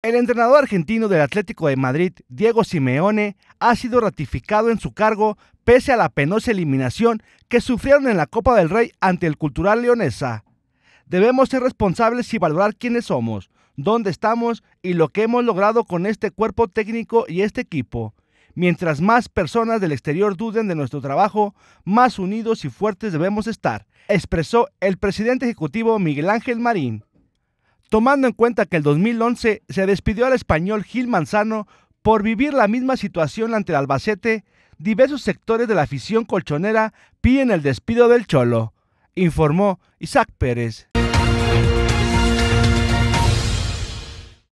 El entrenador argentino del Atlético de Madrid, Diego Simeone, ha sido ratificado en su cargo pese a la penosa eliminación que sufrieron en la Copa del Rey ante el Cultural Leonesa. Debemos ser responsables y valorar quiénes somos, dónde estamos y lo que hemos logrado con este cuerpo técnico y este equipo. Mientras más personas del exterior duden de nuestro trabajo, más unidos y fuertes debemos estar, expresó el presidente ejecutivo Miguel Ángel Marín tomando en cuenta que el 2011 se despidió al español Gil Manzano por vivir la misma situación ante el Albacete, diversos sectores de la afición colchonera piden el despido del Cholo, informó Isaac Pérez.